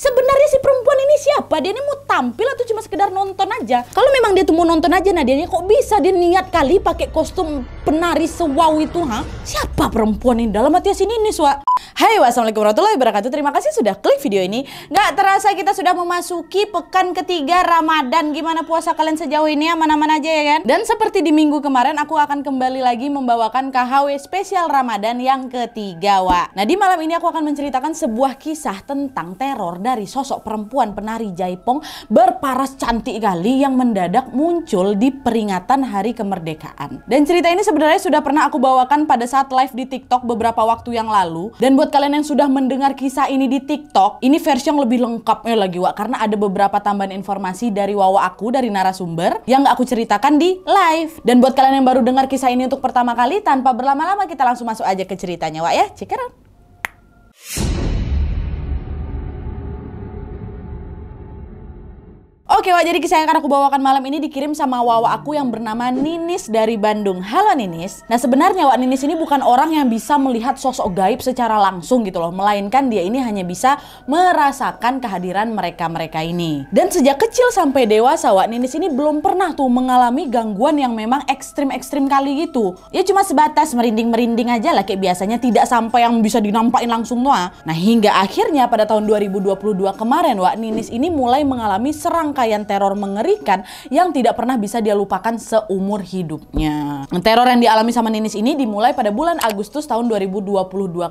sebenarnya si perempuan ini siapa? Dia ini mau tampil atau cuma sekedar nonton aja? Kalau memang dia tuh mau nonton aja nah, dia ini kok bisa dia niat kali pakai kostum penari sewau itu, ha? Siapa perempuan ini? Dalam hati sini ini, Swa. Hai, wassalamualaikum warahmatullahi wabarakatuh. Terima kasih sudah klik video ini. Nggak terasa kita sudah memasuki pekan ketiga Ramadan. Gimana puasa kalian sejauh ini? Aman-aman aja ya kan? Dan seperti di minggu kemarin, aku akan kembali lagi membawakan KHW spesial Ramadan yang ketiga, wa. Nah, di malam ini aku akan menceritakan sebuah kisah tentang teror dan menyadari sosok perempuan penari Jaipong berparas cantik kali yang mendadak muncul di peringatan hari kemerdekaan. Dan cerita ini sebenarnya sudah pernah aku bawakan pada saat live di TikTok beberapa waktu yang lalu. Dan buat kalian yang sudah mendengar kisah ini di TikTok, ini versi yang lebih lengkapnya eh, lagi Wak karena ada beberapa tambahan informasi dari wawa aku dari narasumber yang gak aku ceritakan di live. Dan buat kalian yang baru dengar kisah ini untuk pertama kali tanpa berlama-lama kita langsung masuk aja ke ceritanya Wak ya. Cikeran. Oke Wak, jadi kisah yang akan aku bawakan malam ini dikirim sama Wawa aku yang bernama Ninis dari Bandung. Halo Ninis. Nah sebenarnya Wak Ninis ini bukan orang yang bisa melihat sosok gaib secara langsung gitu loh. Melainkan dia ini hanya bisa merasakan kehadiran mereka-mereka ini. Dan sejak kecil sampai dewasa Wak Ninis ini belum pernah tuh mengalami gangguan yang memang ekstrim-ekstrim kali gitu. Ya cuma sebatas merinding-merinding aja lah kayak biasanya tidak sampai yang bisa dinampain langsung tuh. Nah hingga akhirnya pada tahun 2022 kemarin Wak Ninis ini mulai mengalami serangkaian rangkaian teror mengerikan yang tidak pernah bisa dia lupakan seumur hidupnya. Teror yang dialami sama Ninis ini dimulai pada bulan Agustus tahun 2022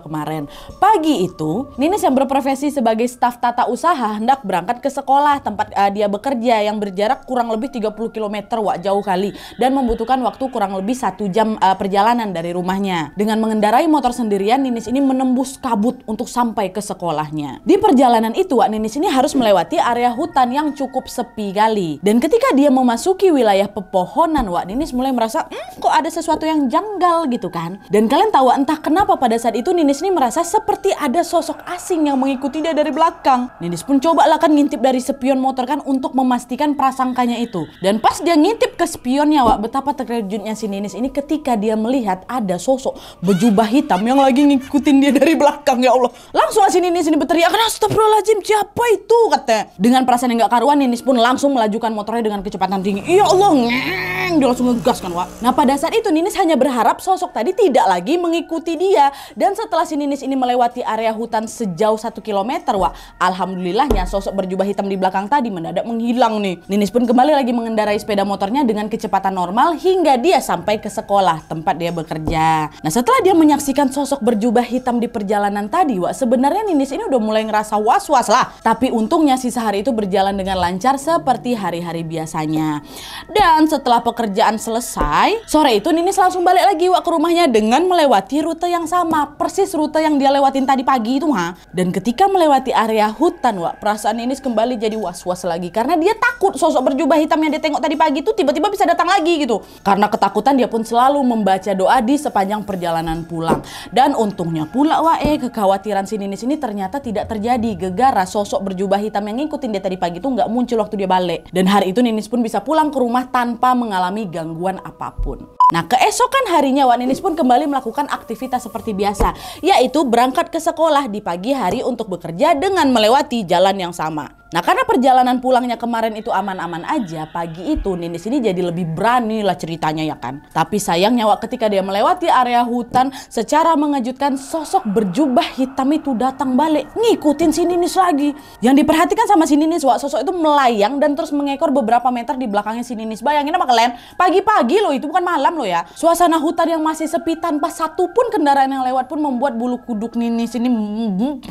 kemarin. Pagi itu, Ninis yang berprofesi sebagai staf tata usaha hendak berangkat ke sekolah tempat uh, dia bekerja yang berjarak kurang lebih 30 km wak jauh kali dan membutuhkan waktu kurang lebih satu jam uh, perjalanan dari rumahnya. Dengan mengendarai motor sendirian, Ninis ini menembus kabut untuk sampai ke sekolahnya. Di perjalanan itu, Wak Ninis ini harus melewati area hutan yang cukup sepi kali. Dan ketika dia memasuki wilayah pepohonan, Wak Ninis mulai merasa, hmm, kok ada sesuatu yang janggal gitu kan. Dan kalian tahu entah kenapa pada saat itu Ninis ini merasa seperti ada sosok asing yang mengikuti dia dari belakang. Ninis pun coba lah kan ngintip dari spion motor kan untuk memastikan prasangkanya itu. Dan pas dia ngintip ke spionnya, Wak, betapa terkejutnya si Ninis ini ketika dia melihat ada sosok berjubah hitam yang lagi ngikutin dia dari belakang ya Allah. Langsung si Ninis ini berteriak, astagfirullahaladzim siapa itu katanya. Dengan perasaan yang gak karuan Ninis pun langsung melajukan motornya dengan kecepatan tinggi. Iya Allah, ngeng, dia langsung ngegas kan, Wak. Nah, pada saat itu Ninis hanya berharap sosok tadi tidak lagi mengikuti dia. Dan setelah si Ninis ini melewati area hutan sejauh satu kilometer, Wak, alhamdulillahnya sosok berjubah hitam di belakang tadi mendadak menghilang nih. Ninis pun kembali lagi mengendarai sepeda motornya dengan kecepatan normal hingga dia sampai ke sekolah tempat dia bekerja. Nah, setelah dia menyaksikan sosok berjubah hitam di perjalanan tadi, Wak, sebenarnya Ninis ini udah mulai ngerasa was-was lah. Tapi untungnya sisa hari itu berjalan dengan lancar seperti hari-hari biasanya. Dan setelah pekerjaan selesai, sore itu Ninis langsung balik lagi Wak ke rumahnya dengan melewati rute yang sama, persis rute yang dia lewatin tadi pagi itu, ha. Dan ketika melewati area hutan, Wak, perasaan Ninis kembali jadi was-was lagi karena dia takut sosok berjubah hitam yang dia tengok tadi pagi itu tiba-tiba bisa datang lagi gitu. Karena ketakutan dia pun selalu membaca doa di sepanjang perjalanan pulang. Dan untungnya pula, Wak, eh kekhawatiran si Ninis ini ternyata tidak terjadi gegara sosok berjubah hitam yang ngikutin dia tadi pagi itu nggak muncul waktu dia balik. Dan hari itu Ninis pun bisa pulang ke rumah tanpa mengalami gangguan apapun. Nah, keesokan harinya Wan Ninis pun kembali melakukan aktivitas seperti biasa, yaitu berangkat ke sekolah di pagi hari untuk bekerja dengan melewati jalan yang sama. Nah karena perjalanan pulangnya kemarin itu aman-aman aja, pagi itu Ninis ini jadi lebih berani lah ceritanya ya kan. Tapi sayang nyawa ketika dia melewati area hutan secara mengejutkan sosok berjubah hitam itu datang balik ngikutin si Ninis lagi. Yang diperhatikan sama si Ninis Wak sosok itu melayang dan terus mengekor beberapa meter di belakangnya si Ninis. Bayangin apa kalian? Pagi-pagi loh itu bukan malam loh ya. Suasana hutan yang masih sepi tanpa satu pun kendaraan yang lewat pun membuat bulu kuduk Ninis ini mm-hmm,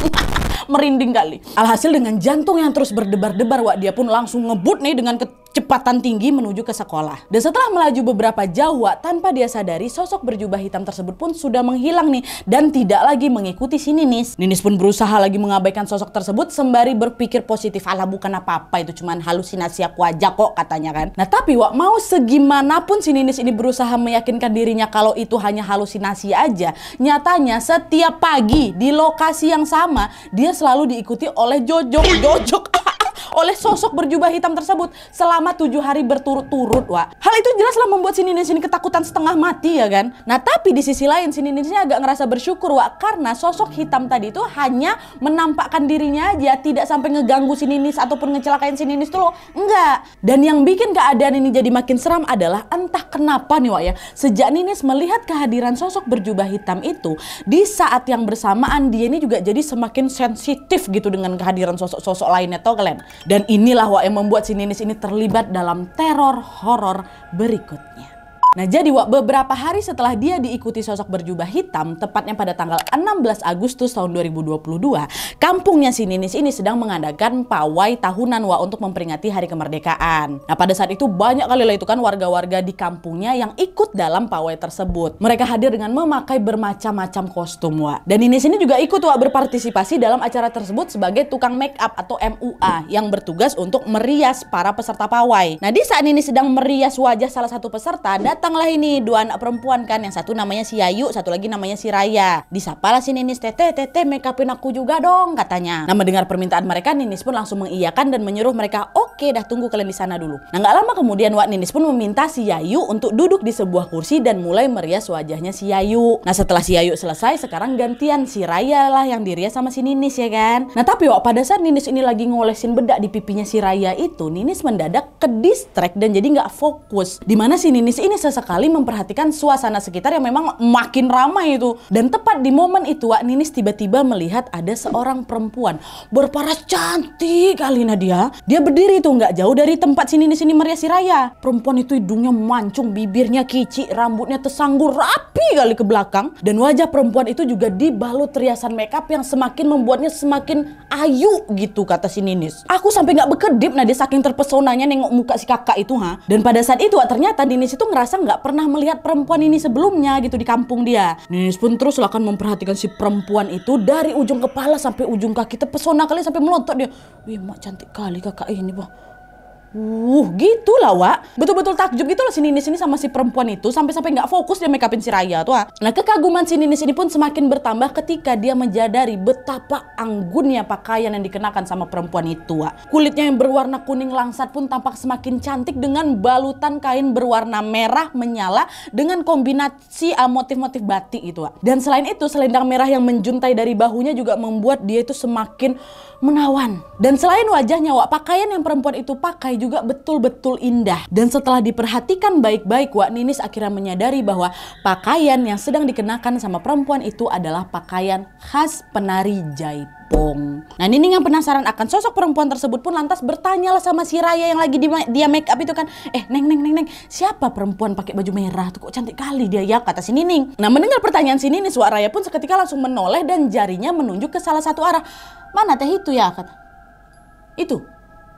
merinding kali. Alhasil dengan jantung yang terus berdebar-debar, Wak, dia pun langsung ngebut nih dengan Cepatan tinggi menuju ke sekolah. Dan setelah melaju beberapa jauh tanpa dia sadari sosok berjubah hitam tersebut pun sudah menghilang nih dan tidak lagi mengikuti si Ninis. Ninis pun berusaha lagi mengabaikan sosok tersebut sembari berpikir positif Alah bukan apa-apa itu cuman halusinasi aku aja kok katanya kan. Nah tapi Wak mau segimanapun si Ninis ini berusaha meyakinkan dirinya kalau itu hanya halusinasi aja. Nyatanya setiap pagi di lokasi yang sama dia selalu diikuti oleh Jojok. Jojok oleh sosok berjubah hitam tersebut selama selama tujuh hari berturut-turut, Wak. Hal itu jelaslah membuat si Ninin sini ketakutan setengah mati ya kan? Nah tapi di sisi lain si Ninin sini agak ngerasa bersyukur, Wak. Karena sosok hitam tadi itu hanya menampakkan dirinya aja, tidak sampai ngeganggu si Ninis ataupun ngecelakain si Ninis tuh loh. Enggak. Dan yang bikin keadaan ini jadi makin seram adalah entah kenapa nih Wak ya, sejak Ninis melihat kehadiran sosok berjubah hitam itu, di saat yang bersamaan dia ini juga jadi semakin sensitif gitu dengan kehadiran sosok-sosok lainnya tau kalian. Dan inilah Wak yang membuat si Ninis ini terlibat terlibat dalam teror horor berikutnya. Nah jadi Wak, beberapa hari setelah dia diikuti sosok berjubah hitam, tepatnya pada tanggal 16 Agustus tahun 2022, kampungnya si Ninis ini sedang mengadakan pawai tahunan Wak untuk memperingati hari kemerdekaan. Nah pada saat itu banyak kali lah itu kan warga-warga di kampungnya yang ikut dalam pawai tersebut. Mereka hadir dengan memakai bermacam-macam kostum Wak. Dan Ninis ini juga ikut Wak berpartisipasi dalam acara tersebut sebagai tukang make up atau MUA yang bertugas untuk merias para peserta pawai. Nah di saat ini sedang merias wajah salah satu peserta, datanglah ini dua anak perempuan kan yang satu namanya si Yayu satu lagi namanya si Raya disapalah si Ninis tete tete make upin aku juga dong katanya nah mendengar permintaan mereka Ninis pun langsung mengiyakan dan menyuruh mereka oke okay, dah tunggu kalian di sana dulu nah nggak lama kemudian Wak Ninis pun meminta si Yayu untuk duduk di sebuah kursi dan mulai merias wajahnya si Yayu nah setelah si Yayu selesai sekarang gantian si Raya lah yang dirias sama si Ninis ya kan nah tapi Wak pada saat Ninis ini lagi ngolesin bedak di pipinya si Raya itu Ninis mendadak kedistrek dan jadi nggak fokus dimana si Ninis ini sesekali memperhatikan suasana sekitar yang memang makin ramai itu. Dan tepat di momen itu Wak Ninis tiba-tiba melihat ada seorang perempuan berparas cantik kali Nadia. Dia berdiri tuh nggak jauh dari tempat sini di sini Maria Raya Perempuan itu hidungnya mancung, bibirnya kici, rambutnya tersanggur rapi kali ke belakang dan wajah perempuan itu juga dibalut riasan makeup yang semakin membuatnya semakin ayu gitu kata si Ninis. Aku sampai nggak bekedip Nadia saking terpesonanya nengok muka si kakak itu ha. Dan pada saat itu ternyata Ninis itu ngerasa merasa nggak pernah melihat perempuan ini sebelumnya gitu di kampung dia. Ninis pun terus akan memperhatikan si perempuan itu dari ujung kepala sampai ujung kaki. Terpesona kali sampai melotot dia. Wih mak cantik kali kakak ini bah Wuh, gitu lah, Wak. Betul-betul takjub gitu loh si Ninis ini sama si perempuan itu sampai-sampai nggak fokus dia make upin si Raya tuh. Ah. Nah, kekaguman si Ninis ini pun semakin bertambah ketika dia menjadari betapa anggunnya pakaian yang dikenakan sama perempuan itu, Wak. Kulitnya yang berwarna kuning langsat pun tampak semakin cantik dengan balutan kain berwarna merah menyala dengan kombinasi ah, motif-motif batik itu, Wak. Dan selain itu, selendang merah yang menjuntai dari bahunya juga membuat dia itu semakin menawan. Dan selain wajahnya, Wak, pakaian yang perempuan itu pakai juga betul-betul indah. Dan setelah diperhatikan baik-baik, Wak Ninis akhirnya menyadari bahwa pakaian yang sedang dikenakan sama perempuan itu adalah pakaian khas penari Jaipong. Nah Nining yang penasaran akan sosok perempuan tersebut pun lantas bertanya lah sama si Raya yang lagi di dia make up itu kan. Eh Neng Neng Neng Neng siapa perempuan pakai baju merah tuh kok cantik kali dia ya kata si Nining. Nah mendengar pertanyaan si Nining suara Raya pun seketika langsung menoleh dan jarinya menunjuk ke salah satu arah. Mana teh itu ya kata. Itu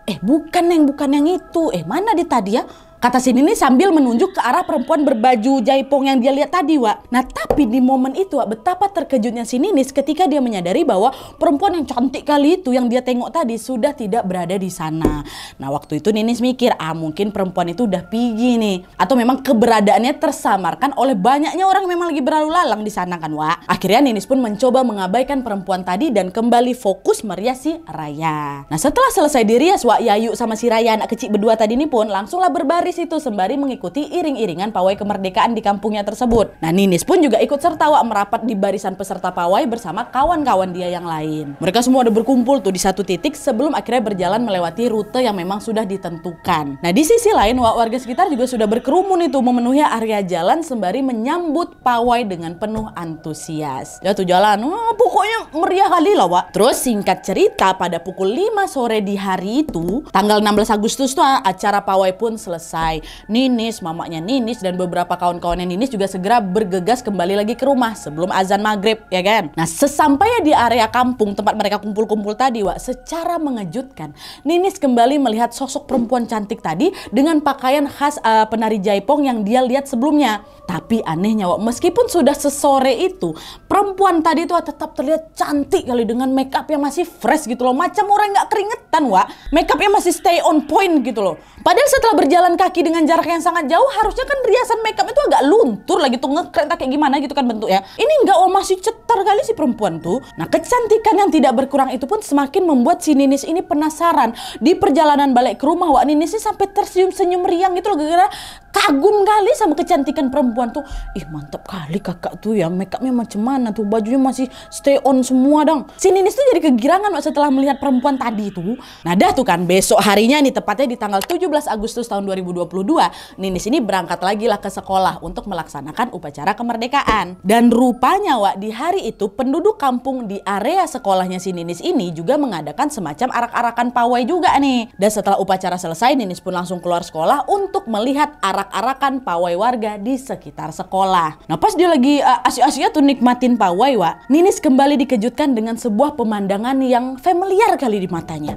Eh bukan yang bukan yang itu. Eh mana dia tadi ya? Kata si Nini sambil menunjuk ke arah perempuan berbaju jaipong yang dia lihat tadi, Wak. Nah, tapi di momen itu, Wak, betapa terkejutnya si Nini ketika dia menyadari bahwa perempuan yang cantik kali itu yang dia tengok tadi sudah tidak berada di sana. Nah, waktu itu Ninis mikir, ah mungkin perempuan itu udah pergi nih. Atau memang keberadaannya tersamarkan oleh banyaknya orang memang lagi berlalu lalang di sana kan, Wak. Akhirnya Ninis pun mencoba mengabaikan perempuan tadi dan kembali fokus merias si Raya. Nah, setelah selesai dirias, Wak, Yayu sama si Raya anak kecil berdua tadi ini pun langsunglah berbaring dari situ sembari mengikuti iring-iringan pawai kemerdekaan di kampungnya tersebut. Nah Ninis pun juga ikut serta wak merapat di barisan peserta pawai bersama kawan-kawan dia yang lain. Mereka semua ada berkumpul tuh di satu titik sebelum akhirnya berjalan melewati rute yang memang sudah ditentukan. Nah di sisi lain wak warga sekitar juga sudah berkerumun itu memenuhi area jalan sembari menyambut pawai dengan penuh antusias. Ya tuh jalan, wah, pokoknya meriah kali lah wak. Terus singkat cerita pada pukul 5 sore di hari itu, tanggal 16 Agustus tuh ah, acara pawai pun selesai selesai. Ninis, mamanya Ninis dan beberapa kawan-kawannya Ninis juga segera bergegas kembali lagi ke rumah sebelum azan maghrib, ya kan? Nah, sesampainya di area kampung tempat mereka kumpul-kumpul tadi, Wak, secara mengejutkan, Ninis kembali melihat sosok perempuan cantik tadi dengan pakaian khas uh, penari jaipong yang dia lihat sebelumnya. Tapi anehnya, Wak, meskipun sudah sesore itu, perempuan tadi itu tetap terlihat cantik kali dengan makeup yang masih fresh gitu loh, macam orang nggak keringetan, Wak. Make upnya masih stay on point gitu loh. Padahal setelah berjalan kaki laki dengan jarak yang sangat jauh harusnya kan riasan makeup itu agak luntur lagi tuh ngekeren kayak gimana gitu kan bentuknya ini enggak oh masih cetar kali si perempuan tuh nah kecantikan yang tidak berkurang itu pun semakin membuat si Ninis ini penasaran di perjalanan balik ke rumah Wak Ninis ini sampai tersenyum senyum riang gitu loh gara-gara kagum kali sama kecantikan perempuan tuh ih mantap kali kakak tuh ya makeupnya macam mana tuh bajunya masih stay on semua dong si Ninis tuh jadi kegirangan Wak setelah melihat perempuan tadi itu nah dah tuh kan besok harinya nih tepatnya di tanggal 17 Agustus tahun 2020 2022, Ninis ini berangkat lagi lah ke sekolah untuk melaksanakan upacara kemerdekaan. Dan rupanya Wak, di hari itu penduduk kampung di area sekolahnya si Ninis ini juga mengadakan semacam arak-arakan pawai juga nih. Dan setelah upacara selesai, Ninis pun langsung keluar sekolah untuk melihat arak-arakan pawai warga di sekitar sekolah. Nah pas dia lagi uh, eh, asyik-asyiknya tuh nikmatin pawai Wak, Ninis kembali dikejutkan dengan sebuah pemandangan yang familiar kali di matanya.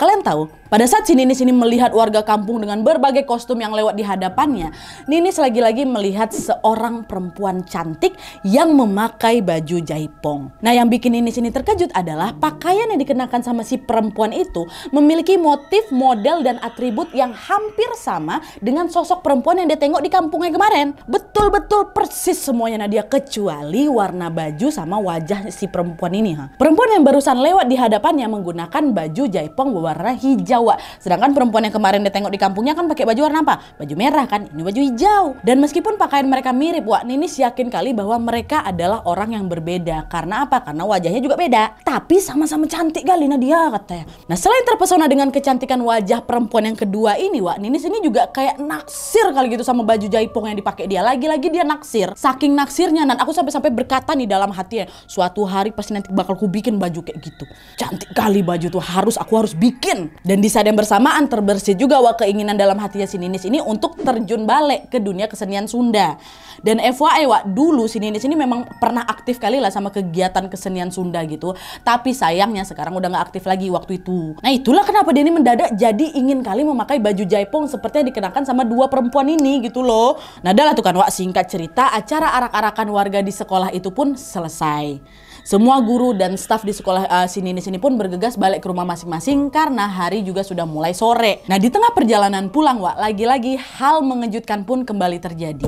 Kalian tahu, pada saat si Ninis ini melihat warga kampung dengan berbagai kostum yang lewat di hadapannya, Ninis lagi-lagi melihat seorang perempuan cantik yang memakai baju jaipong. Nah, yang bikin Ninis ini terkejut adalah pakaian yang dikenakan sama si perempuan itu memiliki motif, model, dan atribut yang hampir sama dengan sosok perempuan yang dia tengok di kampungnya kemarin. Betul-betul persis semuanya Nadia kecuali warna baju sama wajah si perempuan ini. Ha. Perempuan yang barusan lewat di hadapannya menggunakan baju jaipong berwarna hijau. Sedangkan perempuan yang kemarin dia tengok di kampungnya kan pakai baju baju warna apa? Baju merah kan, ini baju hijau. Dan meskipun pakaian mereka mirip, Wak Ninis yakin kali bahwa mereka adalah orang yang berbeda. Karena apa? Karena wajahnya juga beda. Tapi sama-sama cantik kali Nadia katanya. Nah selain terpesona dengan kecantikan wajah perempuan yang kedua ini, Wak Ninis ini juga kayak naksir kali gitu sama baju jaipong yang dipakai dia. Lagi-lagi dia naksir. Saking naksirnya, dan aku sampai-sampai berkata nih dalam hatinya, suatu hari pasti nanti bakal ku bikin baju kayak gitu. Cantik kali baju tuh harus aku harus bikin. Dan di saat yang bersamaan terbersih juga wah keinginan dalam hatinya Sininis ini untuk terjun balik ke dunia kesenian Sunda. Dan FYI Wak, dulu Sininis ini memang pernah aktif kali lah sama kegiatan kesenian Sunda gitu. Tapi sayangnya sekarang udah nggak aktif lagi waktu itu. Nah itulah kenapa dia ini mendadak jadi ingin kali memakai baju jaipong seperti yang dikenakan sama dua perempuan ini gitu loh. Nah adalah tuh kan Wak, singkat cerita acara arak-arakan warga di sekolah itu pun selesai. Semua guru dan staf di sekolah uh, sini di sini pun bergegas balik ke rumah masing-masing karena hari juga sudah mulai sore. Nah, di tengah perjalanan pulang, Wak, lagi-lagi hal mengejutkan pun kembali terjadi.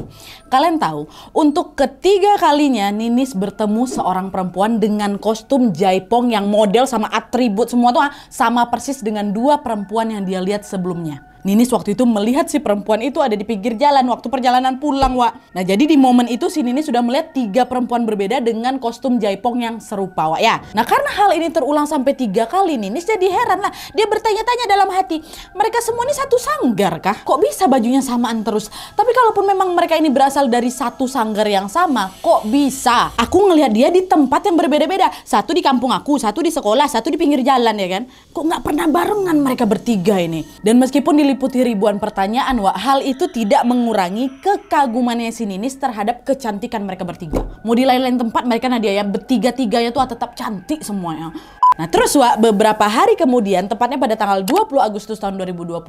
Kalian tahu, untuk ketiga kalinya Ninis bertemu seorang perempuan dengan kostum jaipong yang model sama atribut semua tuh ah, sama persis dengan dua perempuan yang dia lihat sebelumnya. Ninis waktu itu melihat si perempuan itu ada di pinggir jalan waktu perjalanan pulang, Wak. Nah, jadi di momen itu si Ninis sudah melihat tiga perempuan berbeda dengan kostum jaipong yang serupa, Wak, ya. Nah, karena hal ini terulang sampai tiga kali, Ninis jadi heran lah. Dia bertanya-tanya dalam hati, mereka semua ini satu sanggar kah? Kok bisa bajunya samaan terus? Tapi kalaupun memang mereka ini berasal dari satu sanggar yang sama, kok bisa? Aku ngelihat dia di tempat yang berbeda-beda. Satu di kampung aku, satu di sekolah, satu di pinggir jalan, ya kan? Kok nggak pernah barengan mereka bertiga ini? Dan meskipun di meliputi ribuan pertanyaan, Wak. Hal itu tidak mengurangi kekagumannya Sininis terhadap kecantikan mereka bertiga. Mau di lain-lain tempat mereka Nadia ya bertiga-tiganya tuh tetap cantik semuanya. Nah terus Wak, beberapa hari kemudian, tepatnya pada tanggal 20 Agustus tahun 2022,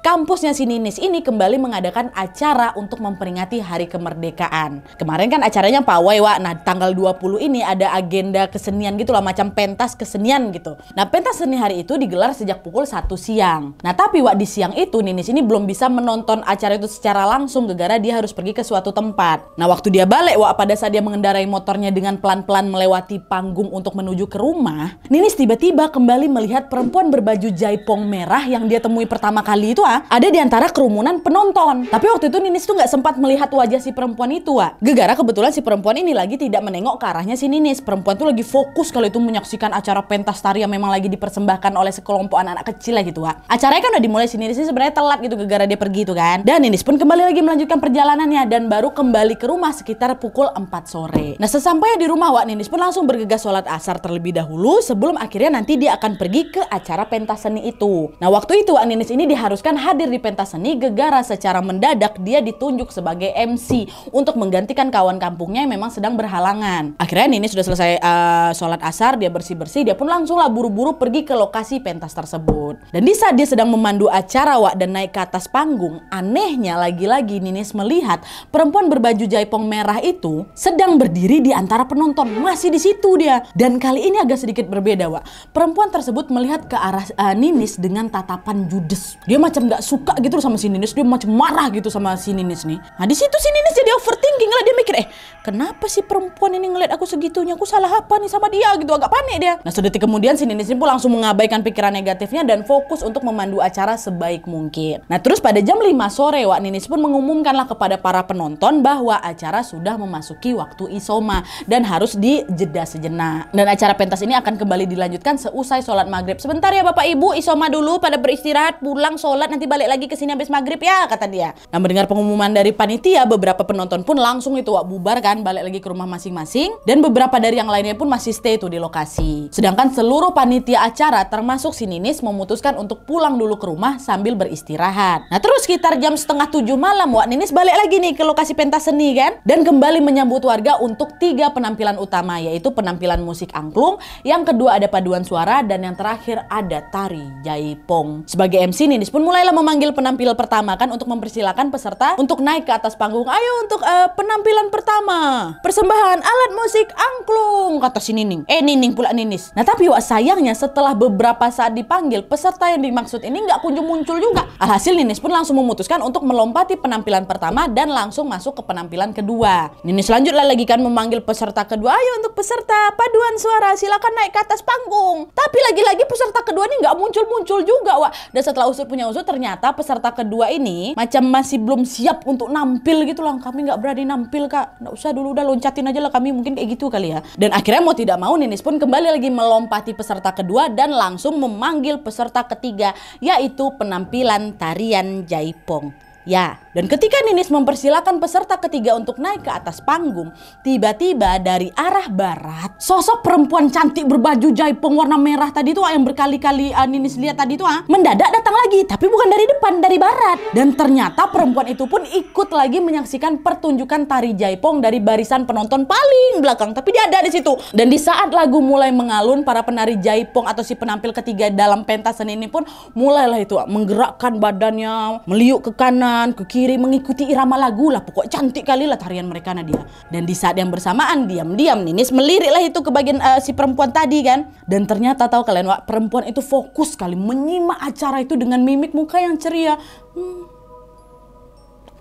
kampusnya si Ninis ini kembali mengadakan acara untuk memperingati hari kemerdekaan. Kemarin kan acaranya pawai Wak, nah tanggal 20 ini ada agenda kesenian gitu lah, macam pentas kesenian gitu. Nah pentas seni hari itu digelar sejak pukul 1 siang. Nah tapi Wak, di siang itu Ninis ini belum bisa menonton acara itu secara langsung gara dia harus pergi ke suatu tempat. Nah waktu dia balik Wak, pada saat dia mengendarai motornya dengan pelan-pelan melewati panggung untuk menuju ke rumah, Ninis tiba-tiba kembali melihat perempuan berbaju jaipong merah yang dia temui pertama kali itu ah, ada di antara kerumunan penonton. Tapi waktu itu Ninis tuh nggak sempat melihat wajah si perempuan itu ah. Gegara kebetulan si perempuan ini lagi tidak menengok ke arahnya si Ninis. Perempuan tuh lagi fokus kalau itu menyaksikan acara pentas tari yang memang lagi dipersembahkan oleh sekelompok anak-anak kecil lah ya gitu ah. Acaranya kan udah dimulai si Ninis ini sebenarnya telat gitu gegara dia pergi itu kan. Dan Ninis pun kembali lagi melanjutkan perjalanannya dan baru kembali ke rumah sekitar pukul 4 sore. Nah sesampainya di rumah Wak Ninis pun langsung bergegas sholat asar terlebih dahulu sebelum akhirnya nanti dia akan pergi ke acara pentas seni itu. Nah waktu itu Aninis ini diharuskan hadir di pentas seni gegara secara mendadak dia ditunjuk sebagai MC untuk menggantikan kawan kampungnya yang memang sedang berhalangan. Akhirnya Nini sudah selesai uh, sholat asar, dia bersih-bersih, dia pun langsunglah buru-buru pergi ke lokasi pentas tersebut. Dan di saat dia sedang memandu acara Wak dan naik ke atas panggung, anehnya lagi-lagi Ninis melihat perempuan berbaju jaipong merah itu sedang berdiri di antara penonton, masih di situ dia. Dan kali ini agak sedikit ber berbeda, Wak. Perempuan tersebut melihat ke arah uh, Ninis dengan tatapan judes. Dia macam gak suka gitu sama si Ninis, dia macam marah gitu sama si Ninis nih. Nah, di situ si Ninis jadi overthinking lah dia mikir, "Eh, kenapa sih perempuan ini ngeliat aku segitunya? Aku salah apa nih sama dia?" gitu agak panik dia. Nah, sedetik kemudian si Ninis pun langsung mengabaikan pikiran negatifnya dan fokus untuk memandu acara sebaik mungkin. Nah, terus pada jam 5 sore Wak Ninis pun mengumumkanlah kepada para penonton bahwa acara sudah memasuki waktu isoma dan harus dijeda sejenak. Dan acara pentas ini akan kembali kembali dilanjutkan seusai sholat maghrib. Sebentar ya Bapak Ibu, isoma dulu pada beristirahat, pulang sholat, nanti balik lagi ke sini habis maghrib ya, kata dia. Nah mendengar pengumuman dari panitia, beberapa penonton pun langsung itu wak bubar kan, balik lagi ke rumah masing-masing. Dan beberapa dari yang lainnya pun masih stay tuh di lokasi. Sedangkan seluruh panitia acara termasuk si Ninis memutuskan untuk pulang dulu ke rumah sambil beristirahat. Nah terus sekitar jam setengah tujuh malam, Wak Ninis balik lagi nih ke lokasi pentas seni kan, dan kembali menyambut warga untuk tiga penampilan utama yaitu penampilan musik angklung, yang kedua kedua ada paduan suara, dan yang terakhir ada tari jaipong. Sebagai MC Ninis pun mulailah memanggil penampil pertama kan untuk mempersilahkan peserta untuk naik ke atas panggung. Ayo untuk uh, penampilan pertama. Persembahan alat musik angklung kata si Nining. Eh Nining pula Ninis. Nah tapi wah sayangnya setelah beberapa saat dipanggil peserta yang dimaksud ini nggak kunjung muncul juga. Alhasil Ninis pun langsung memutuskan untuk melompati penampilan pertama dan langsung masuk ke penampilan kedua. Ninis lanjutlah lagi kan memanggil peserta kedua. Ayo untuk peserta paduan suara silakan naik ke atas atas panggung. Tapi lagi-lagi peserta kedua ini nggak muncul-muncul juga, Wak. Dan setelah usut punya usut, ternyata peserta kedua ini macam masih belum siap untuk nampil gitu lah. Kami nggak berani nampil, Kak. Nggak usah dulu, udah loncatin aja lah kami mungkin kayak gitu kali ya. Dan akhirnya mau tidak mau, Ninis pun kembali lagi melompati peserta kedua dan langsung memanggil peserta ketiga, yaitu penampilan tarian Jaipong. Ya, dan ketika Ninis mempersilahkan peserta ketiga untuk naik ke atas panggung, tiba-tiba dari arah barat, sosok perempuan cantik berbaju jaipong warna merah tadi itu ah, yang berkali-kali uh, Ninis lihat tadi itu ah, mendadak datang lagi, tapi bukan dari depan, dari barat. Dan ternyata perempuan itu pun ikut lagi menyaksikan pertunjukan tari jaipong dari barisan penonton paling belakang, tapi dia ada di situ. Dan di saat lagu mulai mengalun, para penari jaipong atau si penampil ketiga dalam pentas seni ini pun mulailah itu menggerakkan badannya, meliuk ke kanan kanan, ke kiri mengikuti irama lagu lah. Pokok cantik kali lah tarian mereka Nadia. Dan di saat yang bersamaan diam-diam Ninis melirik lah itu ke bagian uh, si perempuan tadi kan. Dan ternyata tahu kalian Wak, perempuan itu fokus kali menyimak acara itu dengan mimik muka yang ceria. Hmm,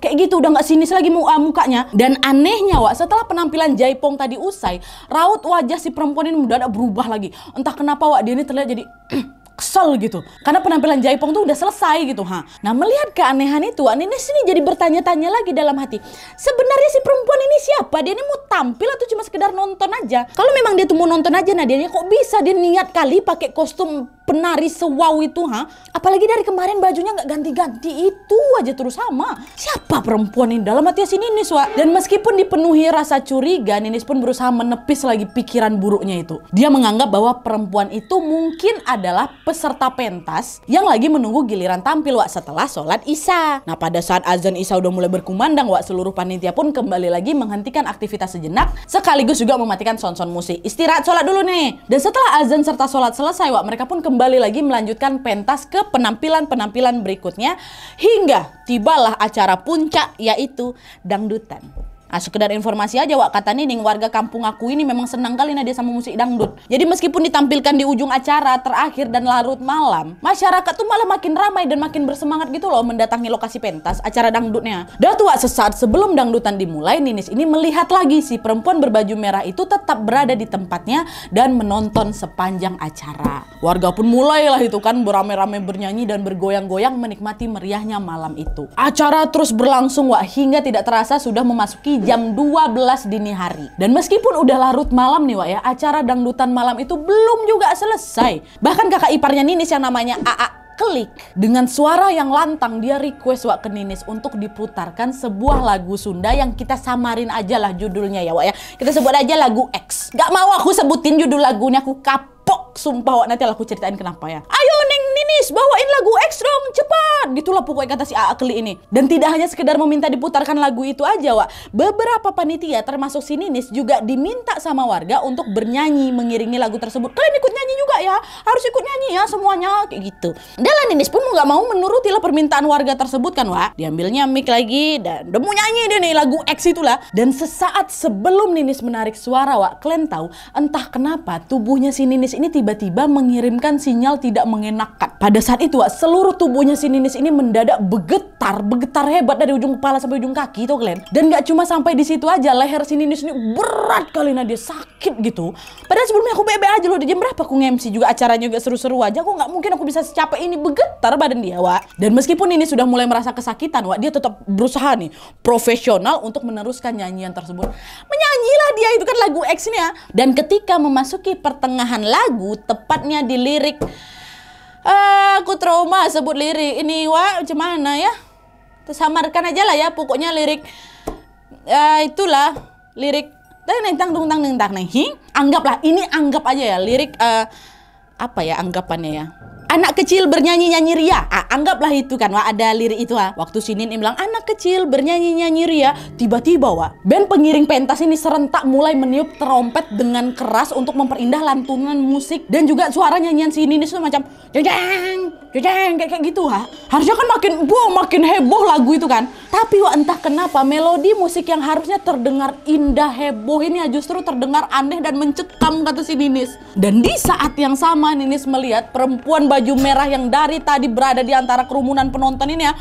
kayak gitu udah nggak sinis lagi muka eh, mukanya dan anehnya Wak setelah penampilan Jaipong tadi usai raut wajah si perempuan ini ada berubah lagi entah kenapa Wak dia ini terlihat jadi kesel gitu karena penampilan Jaipong tuh udah selesai gitu ha nah melihat keanehan itu Anina sini jadi bertanya-tanya lagi dalam hati sebenarnya si perempuan ini siapa dia ini mau tampil atau cuma sekedar nonton aja kalau memang dia tuh mau nonton aja nah dia ya kok bisa dia niat kali pakai kostum penari sewau itu ha apalagi dari kemarin bajunya nggak ganti-ganti itu aja terus sama siapa perempuan ini dalam hati sini Ninis wa dan meskipun dipenuhi rasa curiga Ninis pun berusaha menepis lagi pikiran buruknya itu dia menganggap bahwa perempuan itu mungkin adalah peserta pentas yang lagi menunggu giliran tampil wa setelah sholat isya nah pada saat azan isya udah mulai berkumandang wa seluruh panitia pun kembali lagi menghentikan aktivitas sejenak sekaligus juga mematikan sound-sound musik istirahat sholat dulu nih dan setelah azan serta sholat selesai wa mereka pun kembali kembali lagi melanjutkan pentas ke penampilan-penampilan berikutnya hingga tibalah acara puncak yaitu dangdutan. Nah, sekedar informasi aja Wak, kata nih warga kampung aku ini memang senang kali nih dia sama musik dangdut. Jadi meskipun ditampilkan di ujung acara terakhir dan larut malam, masyarakat tuh malah makin ramai dan makin bersemangat gitu loh mendatangi lokasi pentas acara dangdutnya. Dah tua sesaat sebelum dangdutan dimulai, Ninis ini melihat lagi si perempuan berbaju merah itu tetap berada di tempatnya dan menonton sepanjang acara. Warga pun mulailah itu kan beramai-ramai bernyanyi dan bergoyang-goyang menikmati meriahnya malam itu. Acara terus berlangsung Wak hingga tidak terasa sudah memasuki jam 12 dini hari. Dan meskipun udah larut malam nih Wak ya, acara dangdutan malam itu belum juga selesai. Bahkan kakak iparnya Ninis yang namanya AA klik dengan suara yang lantang dia request Wak ke Ninis untuk diputarkan sebuah lagu Sunda yang kita samarin aja lah judulnya ya Wak ya. Kita sebut aja lagu X. Gak mau aku sebutin judul lagunya aku kapok sumpah Wak nanti aku ceritain kenapa ya. Ayo Ninis bawain lagu X dong, cepat. Gitulah pokoknya kata si Akli ini. Dan tidak hanya sekedar meminta diputarkan lagu itu aja, Wak. Beberapa panitia termasuk si Ninis juga diminta sama warga untuk bernyanyi mengiringi lagu tersebut. Kalian ikut nyanyi juga ya, harus ikut nyanyi ya semuanya, kayak gitu. Dalam Ninis pun nggak mau menuruti lah permintaan warga tersebut kan, Wak. Diambilnya mic lagi dan demu nyanyi deh nih lagu X itulah. Dan sesaat sebelum Ninis menarik suara, Wak, kalian tahu entah kenapa tubuhnya si Ninis ini tiba-tiba mengirimkan sinyal tidak mengenakan pada saat itu seluruh tubuhnya si Ninis ini mendadak begetar, begetar hebat dari ujung kepala sampai ujung kaki itu kalian. Dan nggak cuma sampai di situ aja, leher si Ninis ini berat kali nah dia sakit gitu. Padahal sebelumnya aku bebe aja loh, di jam berapa aku nge-MC juga acaranya juga seru-seru aja, aku nggak mungkin aku bisa secapek ini begetar badan dia, Wak. Dan meskipun ini sudah mulai merasa kesakitan, Wak, dia tetap berusaha nih profesional untuk meneruskan nyanyian tersebut. Menyanyilah dia itu kan lagu X-nya. Dan ketika memasuki pertengahan lagu, tepatnya di lirik ah, aku trauma sebut lirik ini wah macam mana ya tersamarkan aja lah ya pokoknya lirik ya itulah lirik tang tentang tentang nentang nih anggaplah ini anggap aja ya lirik uh, apa ya anggapannya ya anak kecil bernyanyi-nyanyi ria. Ah, anggaplah itu kan, wah ada lirik itu ah. Waktu Sinin bilang anak kecil bernyanyi-nyanyi ria, tiba-tiba wah band pengiring pentas ini serentak mulai meniup trompet dengan keras untuk memperindah lantunan musik dan juga suara nyanyian Sinin itu macam jeng jeng Jeng kayak kayak gitu ha. Harusnya kan makin wow, makin heboh lagu itu kan. Tapi wah entah kenapa melodi musik yang harusnya terdengar indah heboh ini ya justru terdengar aneh dan mencekam kata si Ninis. Dan di saat yang sama Ninis melihat perempuan baju merah yang dari tadi berada di antara kerumunan penonton ini ya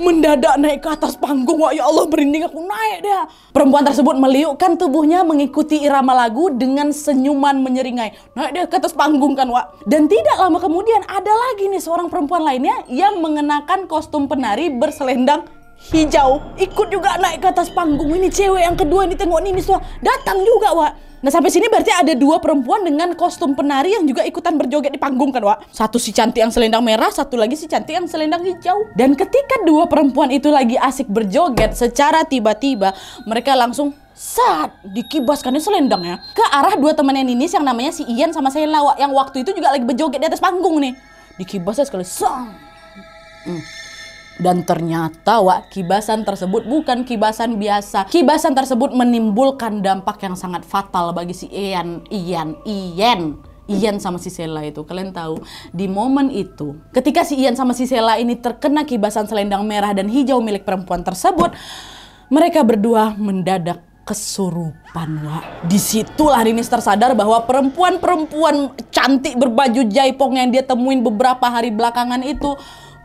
mendadak naik ke atas panggung. Wah, ya Allah merinding aku naik dia. Perempuan tersebut meliukkan tubuhnya mengikuti irama lagu dengan senyuman menyeringai. Naik dia ke atas panggung kan, Wak. Dan tidak lama kemudian ada lagi nih seorang perempuan lainnya yang mengenakan kostum penari berselendang hijau ikut juga naik ke atas panggung ini cewek yang kedua ini tengok ini nih datang juga wak Nah sampai sini berarti ada dua perempuan dengan kostum penari yang juga ikutan berjoget di panggung kan Wak? Satu si cantik yang selendang merah, satu lagi si cantik yang selendang hijau. Dan ketika dua perempuan itu lagi asik berjoget secara tiba-tiba mereka langsung saat dikibaskannya selendangnya ke arah dua temannya Ninis yang namanya si Ian sama saya lawak yang waktu itu juga lagi berjoget di atas panggung nih. Dikibasnya sekali sang. Hmm. Dan ternyata wak kibasan tersebut bukan kibasan biasa. Kibasan tersebut menimbulkan dampak yang sangat fatal bagi si Ian, Ian, Ian. Ian sama si Sela itu. Kalian tahu, di momen itu, ketika si Ian sama si Sela ini terkena kibasan selendang merah dan hijau milik perempuan tersebut, mereka berdua mendadak kesurupan, Wak. Disitulah Rinis tersadar bahwa perempuan-perempuan cantik berbaju jaipong yang dia temuin beberapa hari belakangan itu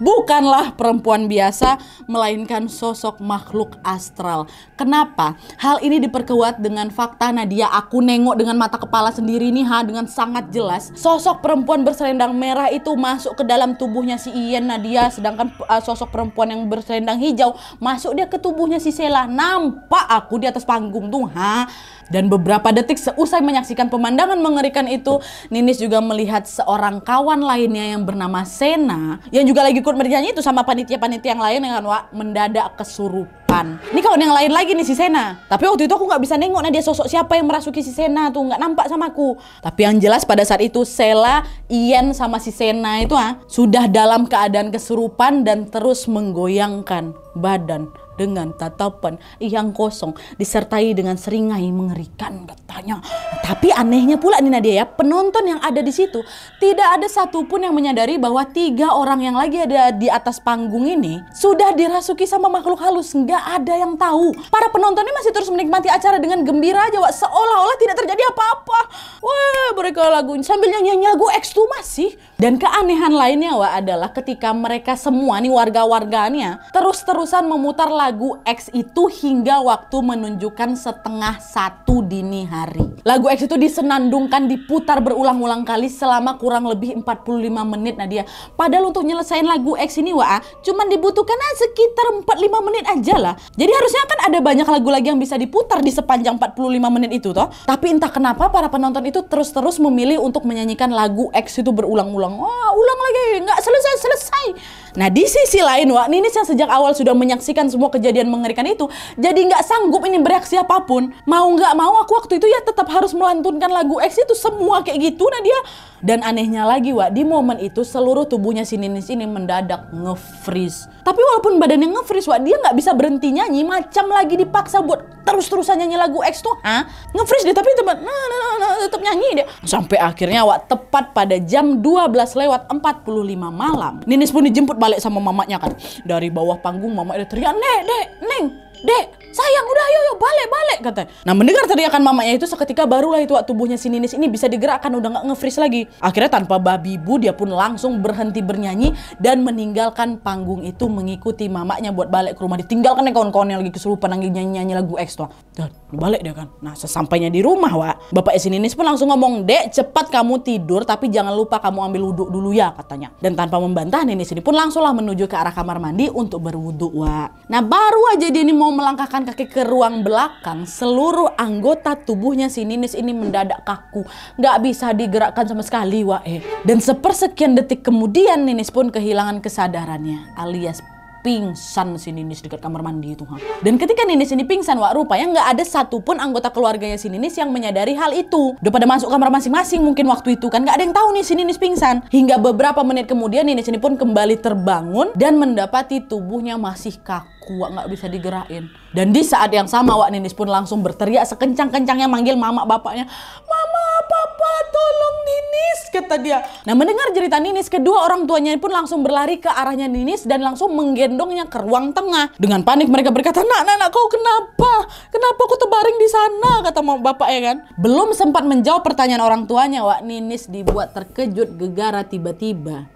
bukanlah perempuan biasa melainkan sosok makhluk astral. Kenapa? Hal ini diperkuat dengan fakta Nadia aku nengok dengan mata kepala sendiri nih ha dengan sangat jelas. Sosok perempuan berselendang merah itu masuk ke dalam tubuhnya si Ian Nadia sedangkan uh, sosok perempuan yang berselendang hijau masuk dia ke tubuhnya si Sela. Nampak aku di atas panggung tuh ha. Dan beberapa detik seusai menyaksikan pemandangan mengerikan itu, Ninis juga melihat seorang kawan lainnya yang bernama Sena yang juga lagi ikut bernyanyi itu sama panitia-panitia yang lain dengan Wak mendadak kesurupan. Ini kawan yang lain lagi nih si Sena. Tapi waktu itu aku nggak bisa nengok nah dia sosok siapa yang merasuki si Sena tuh nggak nampak sama aku. Tapi yang jelas pada saat itu Sela, Ian sama si Sena itu ah sudah dalam keadaan kesurupan dan terus menggoyangkan badan dengan tatapan yang kosong disertai dengan seringai mengerikan katanya. Tapi anehnya pula nih Nadia ya, penonton yang ada di situ tidak ada satupun yang menyadari bahwa tiga orang yang lagi ada di atas panggung ini sudah dirasuki sama makhluk halus. Nggak ada yang tahu. Para penontonnya masih terus menikmati acara dengan gembira aja, Wak. Seolah-olah tidak terjadi apa-apa. Wah, mereka lagu sambil nyanyi lagu ekstumasi. Dan keanehan lainnya, Wak, adalah ketika mereka semua nih warga-warganya terus-terusan memutar lagu lagu X itu hingga waktu menunjukkan setengah satu dini hari. Lagu X itu disenandungkan, diputar berulang-ulang kali selama kurang lebih 45 menit Nadia. Padahal untuk nyelesain lagu X ini Wah, cuman dibutuhkan eh, sekitar 45 menit aja lah. Jadi harusnya kan ada banyak lagu lagi yang bisa diputar di sepanjang 45 menit itu toh. Tapi entah kenapa para penonton itu terus-terus memilih untuk menyanyikan lagu X itu berulang-ulang. Wah, ulang lagi, nggak selesai-selesai. Nah di sisi lain Wah, ini yang sejak awal sudah menyaksikan semua kejadian mengerikan itu jadi nggak sanggup ini bereaksi apapun mau nggak mau aku waktu itu ya tetap harus melantunkan lagu X itu semua kayak gitu nah dia dan anehnya lagi wa di momen itu seluruh tubuhnya si Ninis ini mendadak nge-freeze tapi walaupun badannya nge-freeze wa dia nggak bisa berhenti nyanyi macam lagi dipaksa buat terus-terusan nyanyi lagu X tuh ah nge-freeze dia tapi teman nah, nah, nah, nah, tetap nyanyi dia sampai akhirnya wa tepat pada jam 12 lewat 45 malam Ninis pun dijemput balik sama mamanya kan dari bawah panggung mama udah teriak nek đệ đệ mình đệ sayang udah ayo yuk balik balik kata nah mendengar teriakan mamanya itu seketika barulah itu tubuhnya si Ninis ini bisa digerakkan udah nggak nge-freeze lagi akhirnya tanpa babi bu dia pun langsung berhenti bernyanyi dan meninggalkan panggung itu mengikuti mamanya buat balik ke rumah ditinggalkan nih kawan-kawan yang lagi kesurupan lagi nyanyi-nyanyi lagu X tuh dan balik dia kan nah sesampainya di rumah wa bapak si Ninis pun langsung ngomong dek cepat kamu tidur tapi jangan lupa kamu ambil wudhu dulu ya katanya dan tanpa membantah Ninis ini pun langsunglah menuju ke arah kamar mandi untuk berwudhu wa nah baru aja dia ini mau melangkahkan kaki ke ruang belakang, seluruh anggota tubuhnya si Ninis ini mendadak kaku. Nggak bisa digerakkan sama sekali, Wae. Eh. Dan sepersekian detik kemudian Ninis pun kehilangan kesadarannya alias pingsan si Ninis dekat kamar mandi itu. Ha. Dan ketika Ninis ini pingsan, wak rupanya nggak ada satupun anggota keluarganya si Ninis yang menyadari hal itu. Udah pada masuk kamar masing-masing mungkin waktu itu kan nggak ada yang tahu nih si Ninis pingsan. Hingga beberapa menit kemudian Ninis ini pun kembali terbangun dan mendapati tubuhnya masih kaku, wak nggak bisa digerakin. Dan di saat yang sama wak Ninis pun langsung berteriak sekencang-kencangnya manggil mama bapaknya, mama papa tolong Ninis kata dia. Nah mendengar cerita Ninis kedua orang tuanya pun langsung berlari ke arahnya Ninis dan langsung menggendongnya ke ruang tengah. Dengan panik mereka berkata nak nak, kau kenapa? Kenapa aku terbaring di sana kata mau bapak ya kan. Belum sempat menjawab pertanyaan orang tuanya Wak Ninis dibuat terkejut gegara tiba-tiba.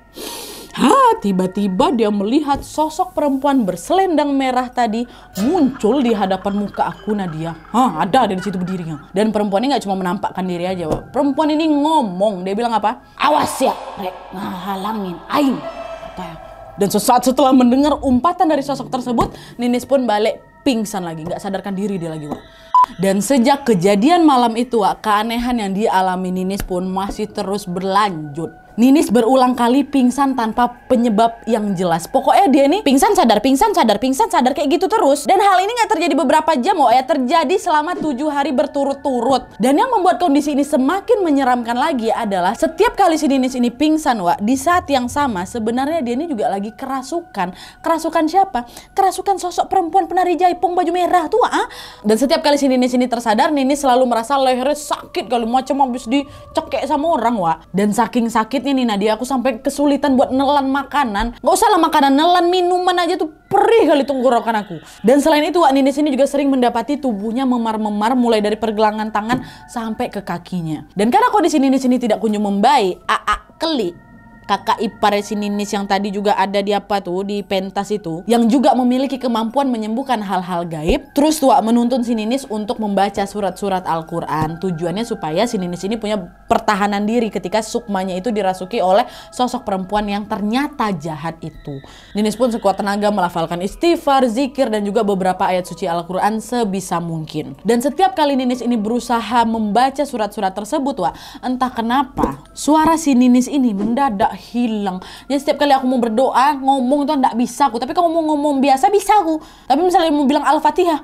Ha, tiba-tiba dia melihat sosok perempuan berselendang merah tadi muncul di hadapan muka aku Nadia. Ha, ada ada di situ berdirinya. Dan perempuan ini nggak cuma menampakkan diri aja, Pak. perempuan ini ngomong. Dia bilang apa? Awas ya, rek ngahalangin aing. Ya? Dan sesaat setelah mendengar umpatan dari sosok tersebut, Ninis pun balik pingsan lagi, nggak sadarkan diri dia lagi, Pak. Dan sejak kejadian malam itu, Wak, keanehan yang dialami Ninis pun masih terus berlanjut. Ninis berulang kali pingsan tanpa penyebab yang jelas. Pokoknya dia nih pingsan sadar, pingsan sadar, pingsan sadar kayak gitu terus. Dan hal ini nggak terjadi beberapa jam, oh ya terjadi selama tujuh hari berturut-turut. Dan yang membuat kondisi ini semakin menyeramkan lagi adalah setiap kali si Ninis ini pingsan, wa di saat yang sama sebenarnya dia ini juga lagi kerasukan. Kerasukan siapa? Kerasukan sosok perempuan penari jaipong baju merah tua. Ah? Dan setiap kali si Ninis ini tersadar, Ninis selalu merasa lehernya sakit kalau macam habis dicekek sama orang, wa. Dan saking sakit sakitnya nih Nadia aku sampai kesulitan buat nelan makanan nggak usah lah makanan nelan minuman aja tuh perih kali tenggorokan aku dan selain itu Wak Nini sini juga sering mendapati tubuhnya memar-memar mulai dari pergelangan tangan sampai ke kakinya dan karena kondisi Nini sini tidak kunjung membaik AA kelik kakak ipar si Ninis yang tadi juga ada di apa tuh di pentas itu yang juga memiliki kemampuan menyembuhkan hal-hal gaib terus tua menuntun si Ninis untuk membaca surat-surat Al-Qur'an tujuannya supaya si Ninis ini punya pertahanan diri ketika sukmanya itu dirasuki oleh sosok perempuan yang ternyata jahat itu Ninis pun sekuat tenaga melafalkan istighfar zikir dan juga beberapa ayat suci Al-Qur'an sebisa mungkin dan setiap kali Ninis ini berusaha membaca surat-surat tersebut wah entah kenapa suara si Ninis ini mendadak hilang. Jadi setiap kali aku mau berdoa, ngomong itu enggak bisa aku. Tapi kalau mau ngomong biasa bisa aku. Tapi misalnya mau bilang Al-Fatihah,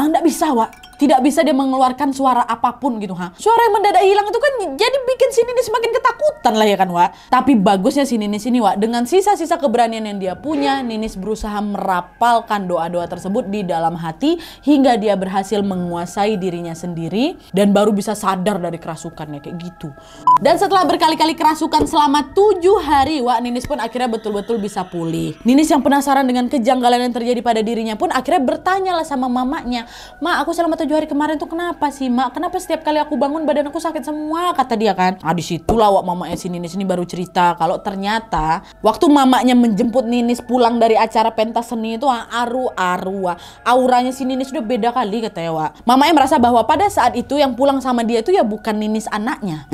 enggak ah, bisa, Wak tidak bisa dia mengeluarkan suara apapun gitu ha suara yang mendadak hilang itu kan jadi bikin si Nini semakin ketakutan lah ya kan wa tapi bagusnya si Nini sini wa dengan sisa-sisa keberanian yang dia punya Ninis berusaha merapalkan doa-doa tersebut di dalam hati hingga dia berhasil menguasai dirinya sendiri dan baru bisa sadar dari kerasukannya kayak gitu dan setelah berkali-kali kerasukan selama tujuh hari wa Ninis pun akhirnya betul-betul bisa pulih Ninis yang penasaran dengan kejanggalan yang terjadi pada dirinya pun akhirnya bertanyalah sama mamanya ma aku selama tujuh tujuh hari kemarin tuh kenapa sih mak? Kenapa setiap kali aku bangun badan aku sakit semua? Kata dia kan. Ah disitulah wak mamanya si Ninis ini baru cerita kalau ternyata waktu mamanya menjemput Ninis pulang dari acara pentas seni itu ah, aru-aru ah. auranya si Ninis udah beda kali katanya wak. Mamanya merasa bahwa pada saat itu yang pulang sama dia itu ya bukan Ninis anaknya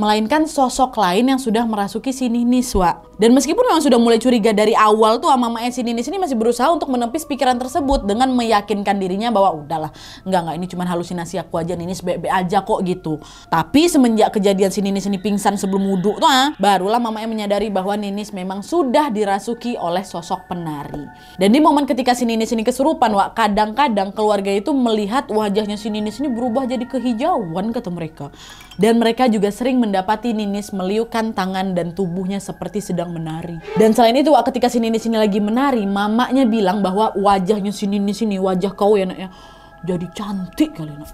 melainkan sosok lain yang sudah merasuki sini Niswa. Dan meskipun memang sudah mulai curiga dari awal tuh sama Mama Sini Ninis ini masih berusaha untuk menepis pikiran tersebut dengan meyakinkan dirinya bahwa udahlah, enggak enggak ini cuma halusinasi aku aja Ninis bebe aja kok gitu. Tapi semenjak kejadian si Ninis ini pingsan sebelum wudhu tuh, ah, barulah mamanya menyadari bahwa Ninis memang sudah dirasuki oleh sosok penari. Dan di momen ketika si Ninis ini kesurupan, wak kadang-kadang keluarga itu melihat wajahnya si Ninis ini berubah jadi kehijauan kata mereka. Dan mereka juga sering mendapati Ninis meliukan tangan dan tubuhnya seperti sedang menari. Dan selain itu ketika si Ninis ini lagi menari, mamanya bilang bahwa wajahnya si Ninis ini, wajah kau ya nak ya, jadi cantik kali nak.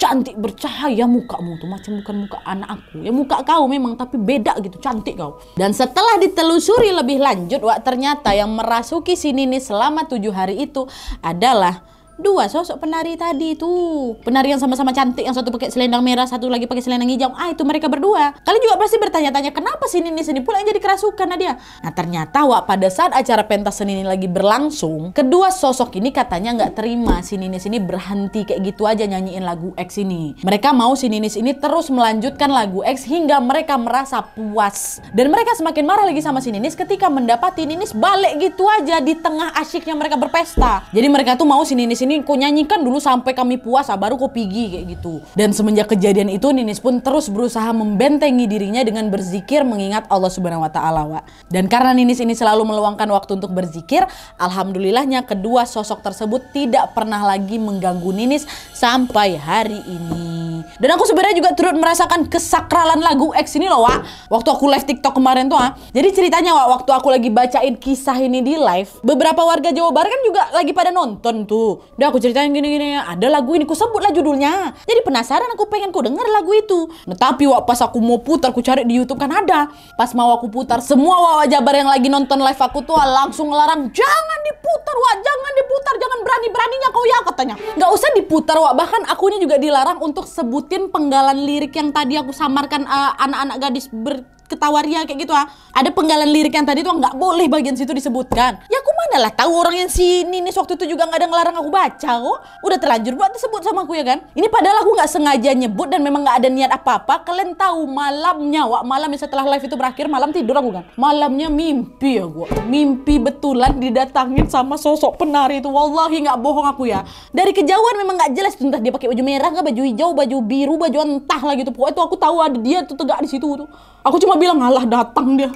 Cantik bercahaya mukamu tuh macam bukan muka anak aku. Ya muka kau memang tapi beda gitu, cantik kau. Dan setelah ditelusuri lebih lanjut, wak ternyata yang merasuki si Ninis selama tujuh hari itu adalah dua sosok penari tadi tuh penari yang sama-sama cantik yang satu pakai selendang merah satu lagi pakai selendang hijau ah itu mereka berdua kalian juga pasti bertanya-tanya kenapa sini ini sini pula yang jadi kerasukan Nadia nah ternyata wak pada saat acara pentas seni ini lagi berlangsung kedua sosok ini katanya nggak terima sini ini sini berhenti kayak gitu aja nyanyiin lagu X ini mereka mau sini ini sini terus melanjutkan lagu X hingga mereka merasa puas dan mereka semakin marah lagi sama Nini ketika mendapati Ninis balik gitu aja di tengah asyiknya mereka berpesta jadi mereka tuh mau Sininis sini kau nyanyikan dulu sampai kami puas baru kau pergi kayak gitu dan semenjak kejadian itu Ninis pun terus berusaha membentengi dirinya dengan berzikir mengingat Allah Subhanahu wa taala wa dan karena Ninis ini selalu meluangkan waktu untuk berzikir alhamdulillahnya kedua sosok tersebut tidak pernah lagi mengganggu Ninis sampai hari ini dan aku sebenarnya juga turut merasakan kesakralan lagu X ini loh, Wak. Waktu aku live TikTok kemarin tuh, ah. Jadi ceritanya, Wak, waktu aku lagi bacain kisah ini di live, beberapa warga Jawa Barat kan juga lagi pada nonton tuh. Udah aku ceritain gini-gini, ada lagu ini, ku sebutlah judulnya. Jadi penasaran aku pengen ku denger lagu itu. Nah, tapi Wak, pas aku mau putar, ku cari di Youtube kan ada. Pas mau aku putar, semua Wak Jabar yang lagi nonton live aku tuh ah, langsung ngelarang, jangan diputar, Wak, jangan diputar, jangan berani-beraninya kau ya, katanya. Nggak usah diputar, Wak. Bahkan akunya juga dilarang untuk se sebutin penggalan lirik yang tadi aku samarkan eh, anak-anak uh, gadis ber ketawaria kayak gitu ah. Ada penggalan lirik yang tadi tuh nggak boleh bagian situ disebutkan. Ya aku mana lah tahu orang yang sini Nini waktu itu juga nggak ada ngelarang aku baca kok. Udah terlanjur buat disebut sama aku ya kan. Ini padahal aku nggak sengaja nyebut dan memang nggak ada niat apa-apa. Kalian tahu malamnya wak malam setelah live itu berakhir malam tidur aku kan. Malamnya mimpi ya gua. Mimpi betulan didatangin sama sosok penari itu. Wallahi nggak bohong aku ya. Dari kejauhan memang nggak jelas entah dia pakai baju merah nggak baju hijau baju biru baju entah lah gitu. Pokoknya itu aku tahu ada dia tuh tegak di situ tuh. Aku cuma gue bilang ngalah datang dia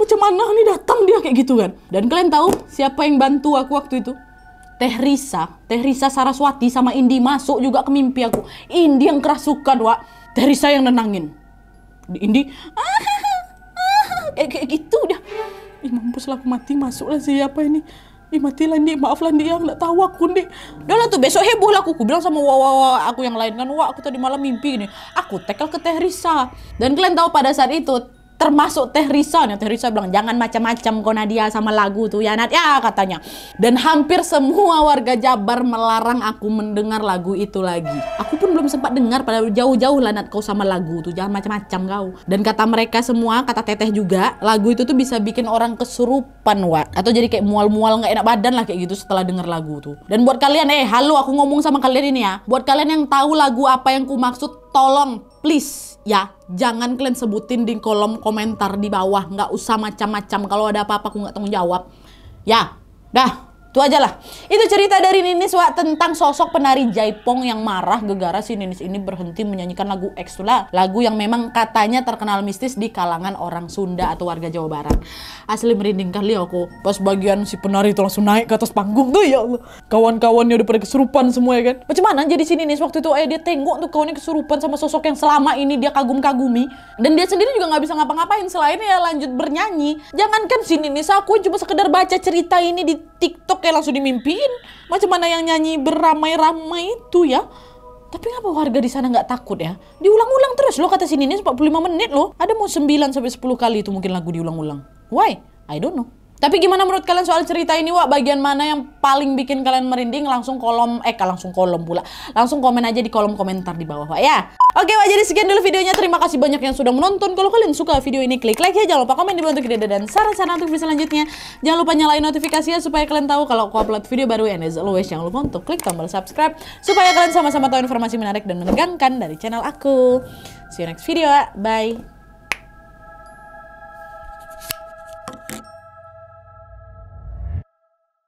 macam mana nih datang dia kayak gitu kan dan kalian tahu siapa yang bantu aku waktu itu Teh Risa, Teh Risa Saraswati sama Indi masuk juga ke mimpi aku. Indi yang kerasukan, Wak. Teh Risa yang nenangin. Indi, eh kayak, gitu dah Ih mampus lah aku mati, masuklah siapa ini. Ih matilah Indi, maaflah Indi, yang gak tahu aku Indi. Udah lah tuh, besok heboh lah aku. Aku bilang sama wawa aku yang lain kan, Wak aku tadi malam mimpi ini. Aku tekel ke Teh Risa. Dan kalian tahu pada saat itu, termasuk Teh Risa ya Teh Risa bilang jangan macam-macam kok Nadia sama lagu tuh ya Nat ya katanya dan hampir semua warga Jabar melarang aku mendengar lagu itu lagi aku pun belum sempat dengar pada jauh-jauh lah Nat kau sama lagu tuh jangan macam-macam kau dan kata mereka semua kata Teteh juga lagu itu tuh bisa bikin orang kesurupan wa atau jadi kayak mual-mual nggak enak badan lah kayak gitu setelah dengar lagu tuh dan buat kalian eh halo aku ngomong sama kalian ini ya buat kalian yang tahu lagu apa yang ku maksud tolong please ya jangan kalian sebutin di kolom komentar di bawah nggak usah macam-macam kalau ada apa-apa aku nggak tanggung jawab ya dah itu aja lah. Itu cerita dari Ninis Wak tentang sosok penari Jaipong yang marah gegara si Ninis ini berhenti menyanyikan lagu X lah. Lagu yang memang katanya terkenal mistis di kalangan orang Sunda atau warga Jawa Barat. Asli merinding kali aku. Pas bagian si penari itu langsung naik ke atas panggung tuh ya Allah. Kawan-kawannya udah pada kesurupan semua ya kan. Macam mana jadi si Ninis waktu itu eh dia tengok tuh kawannya kesurupan sama sosok yang selama ini dia kagum-kagumi. Dan dia sendiri juga nggak bisa ngapa-ngapain selain ya lanjut bernyanyi. Jangankan si Ninis aku cuma sekedar baca cerita ini di TikTok kayak langsung dimimpiin macam mana yang nyanyi beramai-ramai itu ya tapi ngapa warga di sana nggak takut ya? Diulang-ulang terus loh kata sini ini 45 menit loh. Ada mau 9 sampai 10 kali itu mungkin lagu diulang-ulang. Why? I don't know. Tapi gimana menurut kalian soal cerita ini, Wak? Bagian mana yang paling bikin kalian merinding? Langsung kolom, eh langsung kolom pula. Langsung komen aja di kolom komentar di bawah, Wak, ya. Oke, Wak, jadi sekian dulu videonya. Terima kasih banyak yang sudah menonton. Kalau kalian suka video ini, klik like ya. Jangan lupa komen di bawah untuk ide dan saran-saran untuk video selanjutnya. Jangan lupa nyalain notifikasinya supaya kalian tahu kalau aku upload video baru. And ya, as always, jangan lupa untuk klik tombol subscribe. Supaya kalian sama-sama tahu informasi menarik dan menegangkan dari channel aku. See you next video, Wak. Bye.